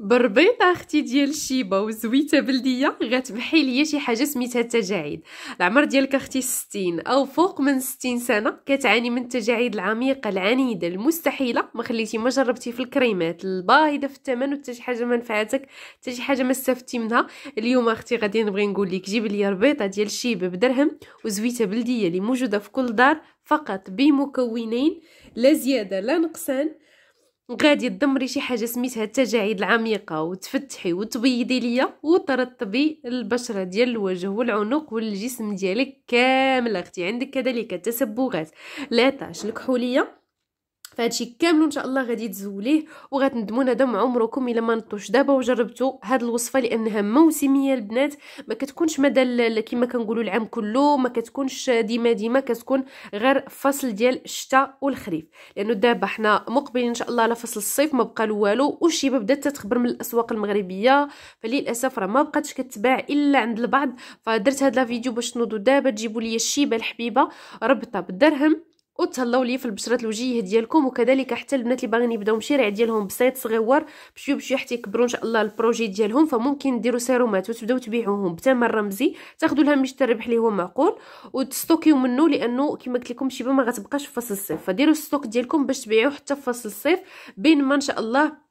بربيطه اختي ديال شيبه وزويته بلديه غتبحي ليا شي حاجه سميتها التجاعيد العمر ديالك اختي 60 او فوق من 60 سنه كتعاني من التجاعيد العميقه العنيده المستحيله ما خليتي ما جربتي في الكريمات الباهظه في الثمن وحتى شي حاجه ما نفعتك حتى شي حاجه ما استفدتي منها اليوم اختي غادي نبغي نقول لك جيب لي ربيطه ديال شيبه بدرهم وزويته بلديه اللي موجوده في كل دار فقط بمكونين لا زياده لا نقصان غادي تدمري شي حاجه سميتها التجاعيد العميقه وتفتحي وتبيضي ليا وترطبي البشره ديال الوجه والعنق والجسم ديالك كامل اختي عندك كذلك التسبغات لاطاش الكحوليه فهادشي كامل ان شاء الله غادي تزوليه وغتندموا ندم عمركم الا ما نطوش دابا وجربتوا هاد الوصفه لانها موسميه البنات ما كتكونش مدى كما كنقولوا العام كله ما كتكونش ديما ديما كتكون غير فصل ديال الشتاء والخريف لانه دابا حنا مقبلين ان شاء الله على فصل الصيف ما بقى والو والشيبه بدات تتخبر من الاسواق المغربيه فللاسف راه ما بقاتش كتباع الا عند البعض فدرت هاد لا فيديو باش تنوضوا دابا تجيبوا لي الشيبه الحبيبه ربطه بالدرهم وتهلاو لي في البشرات الوجيه ديالكم وكذلك حتى البنات اللي باغيين يبداو مشاريع ديالهم بسيط صغيور بشويه بشويه حتى يكبروا ان شاء الله البروجي ديالهم فممكن ديروا سيرومات وتبداو تبيعوهم بثمن رمزي تاخذوا لها تاع الربح اللي هو معقول وتستوكيو منه لانه كما قلت لكم شيبه ما غتبقاش في فصل الصيف فديروا الستوك ديالكم باش تبيعوه حتى في فصل الصيف بينما ان شاء الله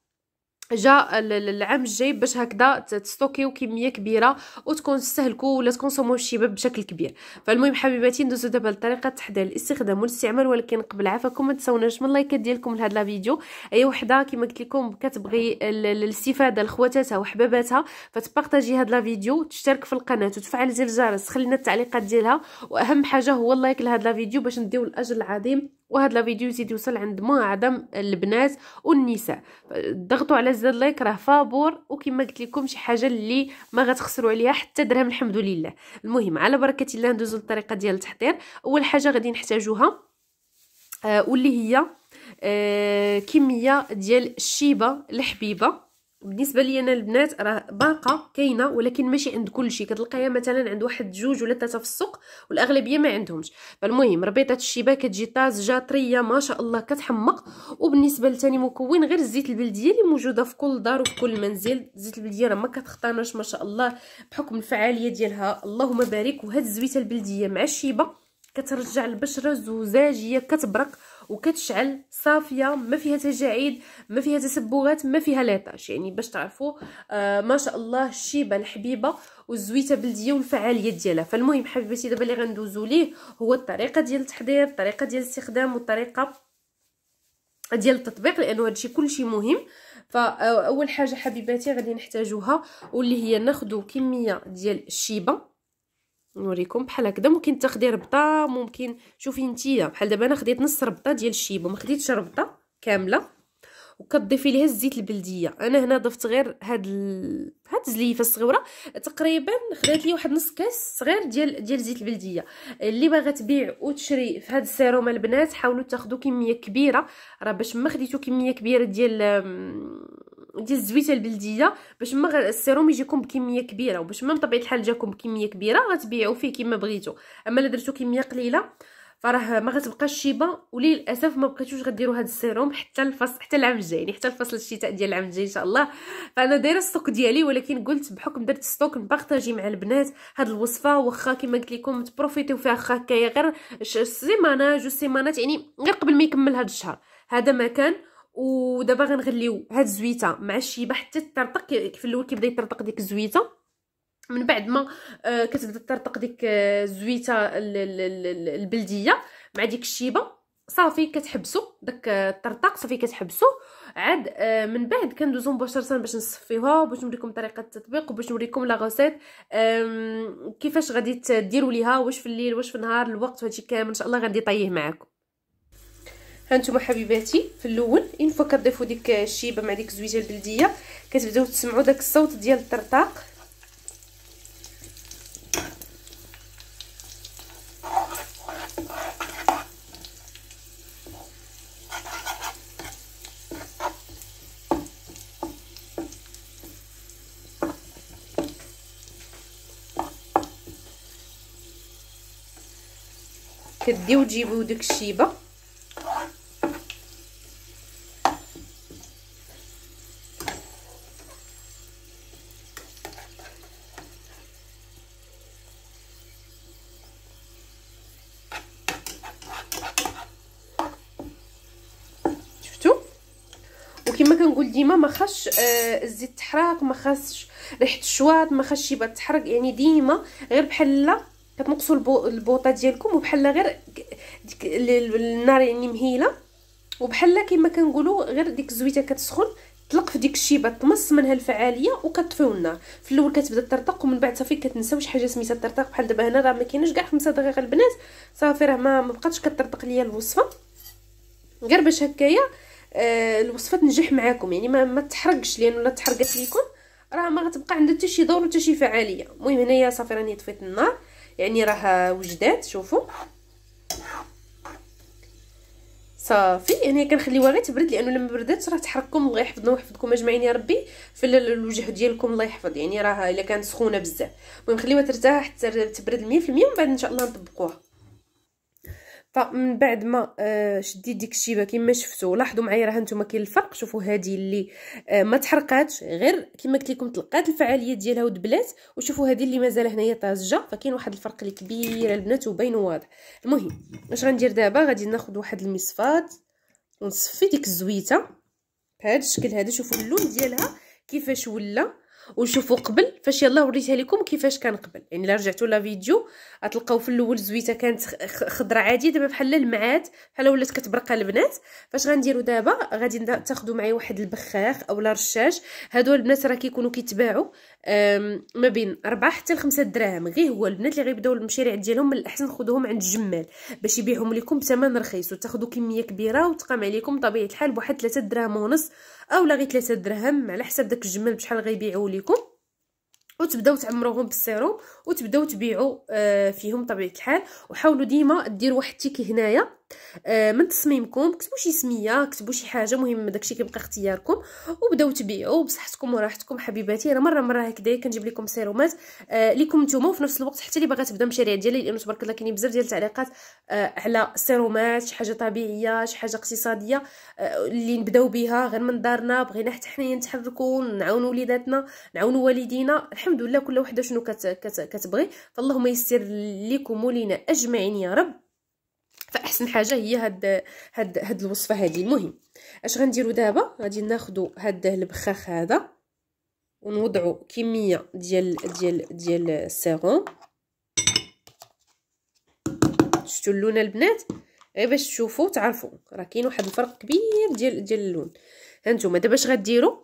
جا العام الجاي باش هكذا تستوكيو كميه كبيره وتكون تستهلكوا ولا تكونسومو الشباب بشكل كبير فالمهم حبيباتي ندوزو دابا لطريقه تحضير الاستخدام والاستعمال ولكن قبل عفاكم ما تنساوناش من اللايكات ديالكم لهاد لا فيديو اي وحده كما قلت لكم كتبغي الاستفاده لخواتاتها وحباباتها فتبارطاجي هاد لا فيديو تشترك في القناه وتفعل زر الجرس خلينا التعليقات ديالها واهم حاجه هو اللايك لهاد لا فيديو باش نديو الاجر العظيم وهذا الفيديو يزيد يوصل عند معظم البنات والنساء ضغطوا على زر لايك راه فابور وكما قلت لكم شي حاجه اللي ما غتخسروا عليها حتى درهم الحمد لله المهم على بركه الله ندوزو للطريقه ديال التحضير اول حاجه غادي نحتاجوها آه واللي هي آه كميه ديال الشيبه الحبيبه بالنسبه لي انا البنات راه باقه كاينه ولكن ماشي عند كلشي كتلقايها مثلا عند واحد جوج ولا ثلاثه في السوق والاغلبيه ما عندهمش فالمهم ربيطه الشيبه كتجي طازجه طريه ما شاء الله كتحمق وبالنسبه لثاني مكون غير الزيت البلديه اللي موجوده في كل دار وفي كل منزل الزيت البلديه راه ما كتختاناش ما شاء الله بحكم الفعاليه ديالها اللهم بارك وهاد الزويته البلديه مع الشيبه كترجع البشره زجاجيه كتبرق وكتشعل صافيه ما فيها تجاعيد ما فيها تسبغات ما فيها ليطاج يعني باش تعرفوا آه ما شاء الله الشيبه الحبيبه والزويته بلديه والفعاليه ديالها فالمهم حبيباتي دابا اللي غندوزو ليه هو الطريقه ديال التحضير الطريقه ديال الاستخدام والطريقه ديال التطبيق لانه هادشي كلشي مهم فاول حاجه حبيباتي غادي نحتاجوها واللي هي ناخذ كميه ديال الشيبه نوريكم بحال هكذا ممكن تاخدي ربطه ممكن شوفي نتيا بحال دابا انا خديت نص ربطه ديال الشيبه ما خديتش ربطه كامله وكتضيفي ليها الزيت البلديه انا هنا ضفت غير هاد ال... هاد الزليفه الصغيره تقريبا خدات لي واحد نص كاس صغير ديال ديال الزيت البلديه اللي باغا تبيع وتشري في هاد السيروم البنات حاولوا تاخذوا كميه كبيره راه باش ما خديتو كميه كبيره ديال ديال الزويته البلديه باش ما السيروم يجيكم بكميه كبيره وباش ما بطبيعه الحال جاكم بكميه كبيره غتبيعوا فيه كما بغيتو اما الا درتو كميه قليله فراه ما غتبقاش شيبه وللاسف ما بقيتوش غديروا هذا السيروم حتى الفصل حتى العام الجاي يعني حتى الفصل الشتاء ديال العام الجاي ان شاء الله فانا دايره الستوك ديالي ولكن قلت بحكم درت ستوك نبارطاجي مع البنات هذه الوصفه واخا كما قلت لكم تبروفيتيو فيها واخا هكايا غير سيمانه جوج سيمانات يعني غير قبل ما يكمل هذا الشهر هذا ما كان ودابا غنغليو هاد الزويته مع الشيبه حتى ترطق في الاول كيبدا يطرطق ديك الزويته من بعد ما آه، كتبدا ترطق ديك آه، الزويته البلديه مع ديك الشيبه صافي كتحبسو داك آه، الطرطاق صافي كتحبسو عاد من بعد كندوزو مباشره باش نصفيوها باش نوريكم طريقه التطبيق وباش نوريكم لا غوسيت كيفاش غادي ديروا ليها واش في الليل واش في النهار الوقت وهادشي كامل ان شاء الله غادي طيه معاكم هانتوما حبيباتي في الاول اين فوا كتضيفوا ديك الشيبه مع ديك الزويجه البلديه كتبداو تسمعوا داك الصوت ديال الطرطاق كديو تجيبو ديك الشيبه وكما كنقول ديما ما خاصش آه الزيت تحرق ما خاصش ريحه الشواط ما خاصش يبقى تحرق يعني ديما غير بحال كتنقصوا البو... البوطه ديالكم وبحال غير ديك النار يعني مهيله وبحال كما كنقولوا غير ديك الزويته كتسخن طلق في ديك الشيبه تمص منها الفعاليه وكتطفيو النار في الاول كتبدا ترتق ومن بعد صافي كتنساو شي حاجه سميتها ترتق بحال دابا هنا راه ما كاينش كاع 5 دقائق البنات صافي راه ما مبقاتش كترتق ليا الوصفه غير باش هكايا آه الوصفه تنجح معاكم يعني ما, ما تحرقش لان ولا تحرقت ليكم راه ما غتبقى عندها حتى شي دور حتى شي فعاليه المهم هنايا صافي راني طفيت النار يعني راه وجدات شوفوا صافي يعني كنخليوها غير تبرد لانه لما بردات راه تحرقكم الله يحفظنا ويحفظكم اجمعين يا ربي في الوجه ديالكم الله يحفظ يعني راه الا كانت سخونه بزاف المهم خليوها ترتاح حتى تبرد 100% ومن بعد ان شاء الله نطبقوها فمن بعد ما آه، شديت ديك الشيبه كما شفتوا لاحظوا معايا راه نتوما كاين الفرق شوفوا هذه اللي آه، ما تحرقاتش غير كما قلت لكم تلقات الفعاليه ديالها ودبلات وشوفوا هذه اللي مازال هنايا طازجه فكاين واحد الفرق اللي كبير البنات وبين واضح المهم اش غندير دابا غادي ناخذ واحد المصفات ونصفي ديك الزويته بهذا الشكل هذا شوفوا اللون ديالها كيفاش ولا ونشوفوا قبل فاش يلا وريتها لكم كيفاش كان قبل يعني الا رجعتوا لا فيديو غتلقاو في الاول زويته كانت خضره عاديه دابا بحال لمعات بحال ولات كتبرقى البنات فاش غنديروا دابا غادي تاخذوا معايا واحد البخاخ اولا رشاش هادو البنات راه كيكونوا كيتباعوا ما بين 4 حتى 5 دراهم غير هو البنات اللي غيبداو المشاريع ديالهم من الاحسن خذوهم عند الجمال باش يبيعهم لكم بثمن رخيص وتاخذوا كميه كبيره وتقام عليكم طبيعه الحال بواحد 3 دراهم ونص اولا غير 3 دراهم على حسب داك الجمل بشحال غيبيعوا ليكم وتبداو تعمروهم بالسيروم وتبداو تبيعوا آه، فيهم طبيعه الحال وحاولوا ديما ديروا واحد التيكي هنايا آه، من تصميمكم كتبوا شي سميه كتبوا شي حاجه مهم داكشي كيبقى اختياركم وبداو تبيعوا بصحتكم وراحتكم حبيباتي انا مره مره هكذا كنجيب لكم سيرومات آه، ليكم نتوما وفي نفس الوقت حتى اللي باغا تبدا المشاريع ديالي لانه تبارك الله كاينين بزاف ديال التعليقات آه على السيرومات شي حاجه طبيعيه شي حاجه اقتصاديه آه اللي نبداو بها غير من دارنا بغينا حتى حنايا نتحركوا نعاونوا وليداتنا نعاونوا والدينا الحمد لله كل وحده شنو كتبغي فاللهم يسر ليكم ولينا اجمعين يا رب فاحسن حاجه هي هاد هاد هاد الوصفه هذه المهم اش غنديرو دابا غادي ناخذوا هاد البخاخ هذا ونوضعوا كميه ديال ديال ديال السيروم شفتوا اللون البنات غير إيه، باش تشوفوا تعرفوا راه كاين واحد الفرق كبير ديال ديال اللون هانتوما دابا اش غديروا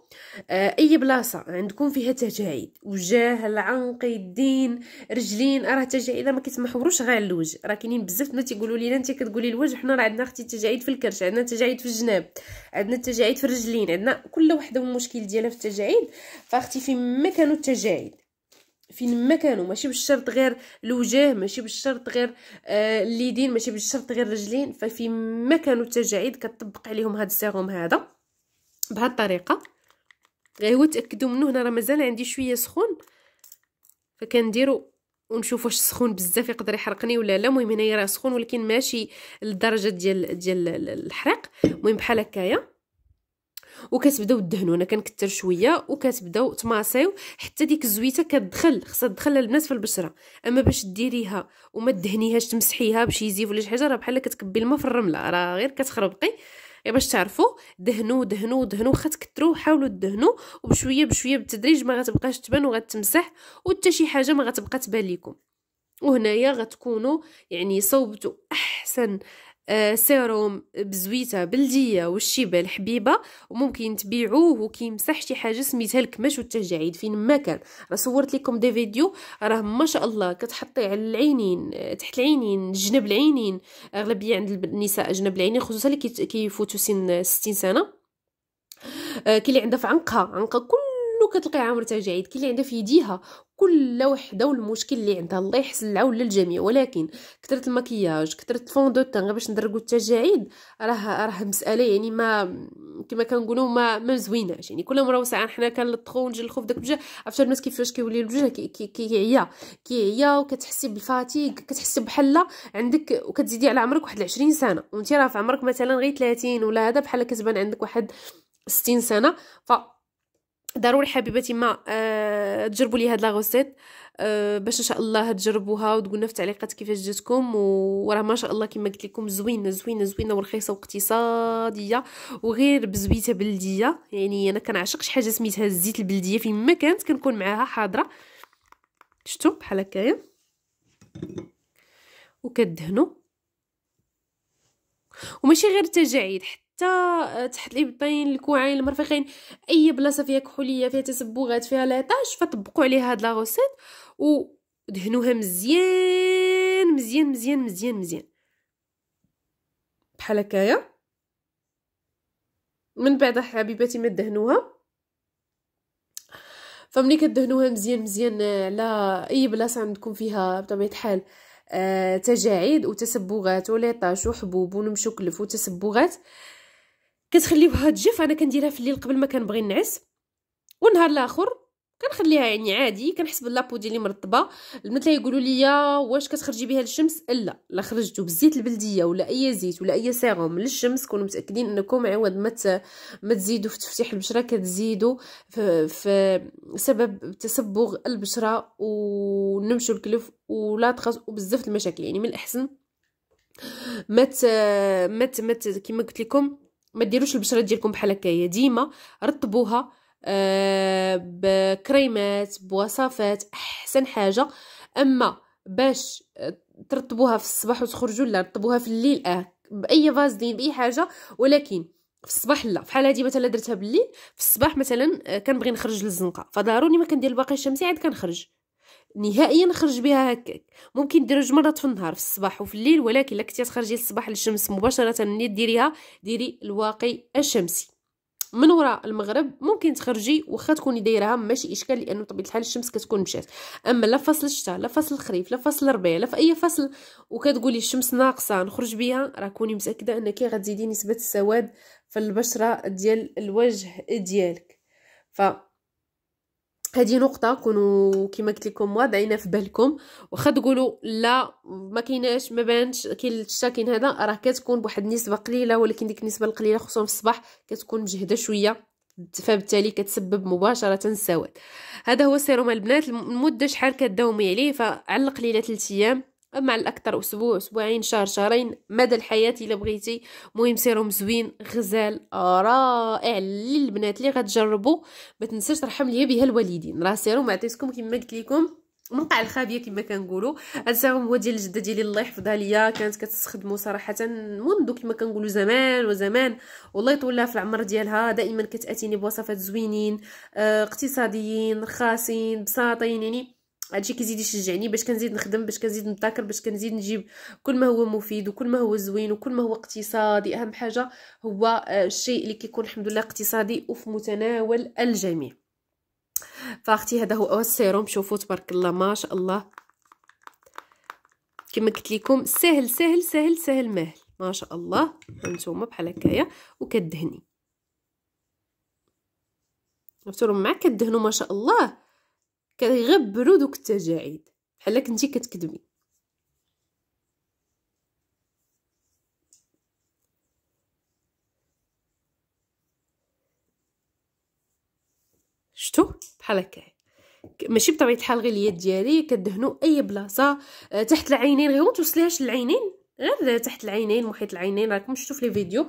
آه اي بلاصه عندكم فيها تجاعيد وجاه العنق يدين رجلين راه التجاعيد ما كيتمحوروش غير الوجه راه كاينين بزاف ما تيقولوا لينا انت كتقولي الوجه حنا راه عندنا اختي التجاعيد في الكرش عندنا التجاعيد في الجناب عندنا التجاعيد في الرجلين عندنا كل وحده والمشكل ديالها في التجاعيد فاختي فين ما كانوا التجاعيد فين ما كانوا ماشي بالشرط غير الوجه ماشي بالشرط غير آه اليدين ماشي بالشرط غير الرجلين ففين ما كانوا التجاعيد كتطبق عليهم هذا السيروم هذا الطريقه غير يعني هو تاكدوا منه هنا راه مازال عندي شويه سخون فكنديروا ونشوف واش سخون بزاف يقدر يحرقني ولا لا المهم هنايا راه سخون ولكن ماشي لدرجه ديال ديال الحريق المهم بحال هكايا وكتبداو تدهنوا انا كنكثر شويه وكتبداو تماصيو حتى ديك الزويته كتدخل خصها تدخل البنات في البشره اما باش ديريها وما تدهنيهاش تمسحيها بشي زيف ولا شي حاجه راه بحال كتكبي الماء في الرمله راه غير كتخربقي غير باش تعرفوا دهنوا دهنوا دهنوا وخا تكثروا حاولوا تدهنوا وبشويه بشويه بالتدريج ما غتبقاش تبان وغتمسح وحتى شي حاجه ما غتبقى تبان لكم وهنايا غتكونوا يعني صوبتوا احسن آه، سيروم بزويته بلديه والشيبه الحبيبه وممكن تبيعوه وكيمسح شي حاجه سميتها الكمش والتجاعيد فين ما كان راه صورت لكم دي فيديو راه ما شاء الله كتحطي على العينين آه، تحت العينين جنب العينين اغلبيه عند النساء جنب العينين خصوصا اللي كيفوتوا سن 60 سنه آه، كاين اللي عندها في عنقها عنقها كل كله كتلقيها جعيد كي اللي عندها في يديها كل وحده والمشكل اللي عندها الله يحسن العون للجميع ولكن كثرت المكياج كثرت فون دو تان غير باش ندركو التجاعيد راه راه مساله يعني ما كما كنقولوا ما ما زويناش يعني كل مره وساعه حنا كنلطخو ونجي الخوف داك الوجه عرفتي الناس كيفاش كيولي الوجه كيعيا كيعيا وكتحسي بالفاتيك كتحسي بحال عندك وكتزيدي على عمرك واحد 20 سنه وانت راه في عمرك مثلا غير 30 ولا هذا بحال كتبان عندك واحد 60 سنه ف ضروري حبيباتي ما أه تجربوا لي هاد لاغوسيت أه باش ان شاء الله تجربوها وتقولنا في التعليقات كيفاش جاتكم وراه ما شاء الله كما قلت لكم زوينه زوينه زوينه ورخيصه واقتصاديه وغير بزويته بلديه يعني انا كنعشق شي حاجه سميتها الزيت البلديه فين ما كانت كنكون معاها حاضره شفتوا بحال هكايا وكدهنوا وماشي غير التجاعيد حتى حتى تحت الابطين الكوعين المرفقين اي بلاصه فيها كحوليه فيها تسبغات فيها لاطاش فطبقوا عليها هاد لا غوسيت ودهنوها مزيان مزيان مزيان مزيان مزيان بحال هكايا من بعد حبيباتي ما دهنوها فملي كدهنوها مزيان مزيان على اي بلاصه عندكم فيها بطبيعه الحال آه، تجاعيد وتسبغات وليطاش وحبوب ونمشوكلف وتسبغات كتخليوها تجف انا كنديرها في الليل قبل ما كنبغي نعس ونهار الاخر كنخليها يعني عادي كنحس باللابو ديالي مرطبه المثلا يقولوا لي واش كتخرجي بها للشمس لا لا خرجتو بالزيت البلديه ولا اي زيت ولا اي سيروم للشمس كونوا متاكدين انكم عوض ما ما تزيدوا في تفتيح البشره كتزيدوا في, في سبب تسبغ البشره ونمشوا الكلف ولا تخص وبزاف المشاكل يعني من الاحسن ما مت مت كما قلت لكم ما ديروش البشره ديالكم بحال هكايا ديما رطبوها آه بكريمات بوصفات احسن حاجه اما باش آه، ترطبوها في الصباح وتخرجوا لا رطبوها في الليل اه باي فازلين باي حاجه ولكن في الصباح لا فحال هذه مثلا درتها بالليل في الصباح مثلا آه، كنبغي نخرج للزنقه فضروري ما كندير الباقي الشمسي عاد كنخرج نهائيا خرج بها هكاك ممكن ديرها جوج مرات في النهار في الصباح وفي الليل ولكن الا كنتي تخرجي الصباح للشمس مباشره ملي ديريها ديري الواقي الشمسي من وراء المغرب ممكن تخرجي واخا تكوني دايرها ماشي اشكال لانه بطبيعه الحال الشمس كتكون مشات اما لا فصل الشتاء لا فصل الخريف لا فصل الربيع لا في اي فصل وكتقولي الشمس ناقصه نخرج بها راه كوني متاكده انك غتزيدي نسبه السواد في البشره ديال الوجه ديالك ف هذه نقطه كونوا كما قلت لكم واضعينها في بالكم واخا تقولوا لا ما كايناش ما بانش كاين الشاكين هذا راه كتكون بواحد النسبه قليله ولكن ديك النسبه القليله خصوصا في الصباح كتكون مجهده شويه فبالتالي كتسبب مباشره السواد هذا هو سيروم البنات المده شحال كداومي عليه فعلى القليله 3 ايام اما على الاكثر اسبوع اسبوعين شهر شهرين مدى الحياه الا بغيتي مهم سيروم زوين غزال رائع للبنات اللي غتجربوا ما تنساش ترحم ليا بها الوالدين راه سيروم عطيتكم كما قلت لكم موقع الخابيه كما كنقولوا هذا السيروم هو ديال الجده ديالي الله يحفظها ليا كانت كتستخدمو صراحه منذ كما كنقولوا زمان وزمان والله يطول لها في العمر ديالها دائما كتاتيني بوصفات زوينين آه، اقتصاديين رخاصين بساطين يعني هادشي كيزيد يشجعني باش كنزيد نخدم باش كنزيد نذاكر باش كنزيد نجيب كل ما هو مفيد وكل ما هو زوين وكل ما هو اقتصادي اهم حاجه هو آه، الشيء اللي كيكون الحمد لله اقتصادي وفي متناول الجميع فاختي هذا هو السيروم شوفوا تبارك الله ما شاء الله كما قلت لكم سهل سهل سهل سهل مهل ما شاء الله هانتوما بحال هكايا وكدهني عرفتوا معاك كدهنوا ما شاء الله كيغبروا دوك التجاعيد بحال كنتي كتكذبي شتو بحال هكا ماشي بطبيعه الحال غير اليد ديالي كدهنوا اي بلاصه آه، تحت العينين غير ما توصليهاش للعينين غير تحت العينين محيط العينين راكم شفتوا في الفيديو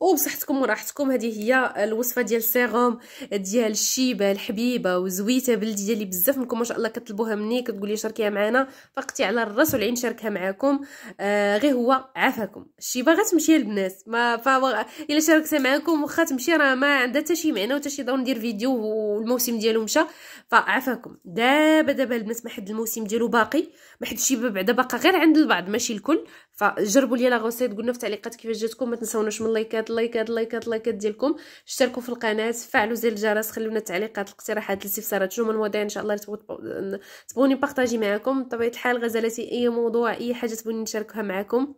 وبصحتكم وراحتكم هذه هي الوصفه ديال سيروم ديال الشيبه الحبيبه وزويته بلدي ديالي بزاف منكم ما شاء الله كطلبوها مني كتقولي شاركيها معنا فقتي على الراس والعين شاركها معكم آه غير هو عافاكم الشيبه غتمشي للناس ما فوا الا شاركتها معكم واخا تمشي راه ما عندها حتى شي معنى وحتى شي دور ندير فيديو والموسم ديالو مشى فعافاكم دابا دابا البنات ما حد الموسم ديالو باقي ما حد الشيبه بعدا باقا غير عند البعض ماشي الكل فجربوا لي لا غوسيت قلنا في التعليقات كيفاش جاتكم ما تنساوناش من لايكات هاد اللايكات اللايكات اللايكات ديالكم اشتركوا في القناه فعلوا زر الجرس خلونا التعليقات الاقتراحات الاستفسارات شنو المواضيع ان شاء الله تبغوني تبغوني بارطاجي معكم بطبيعه الحال غزالاتي اي موضوع اي حاجه تبغوني نشاركها معكم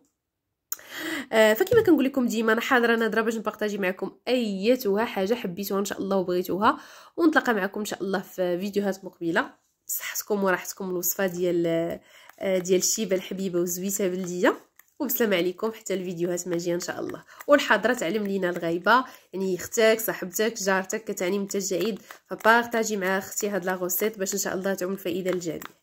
آه فكما كنقول لكم ديما انا حاضره نهضره باش نبارطاجي معكم ايتها حاجه حبيتوها ان شاء الله وبغيتوها ونتلاقى معكم ان شاء الله في فيديوهات مقبله صحتكم وراحتكم الوصفه ديال آه، ديال الشيبه الحبيبه وزويته بلديه وبسلام عليكم حتى الفيديوهات ماجيه ان شاء الله والحاضره تعلم لينا الغايبه يعني اختك صاحبتك جارتك كتعني متجعيد فبارطاجي مع اختي هاد لا باش ان شاء الله تعم الفائده للجميع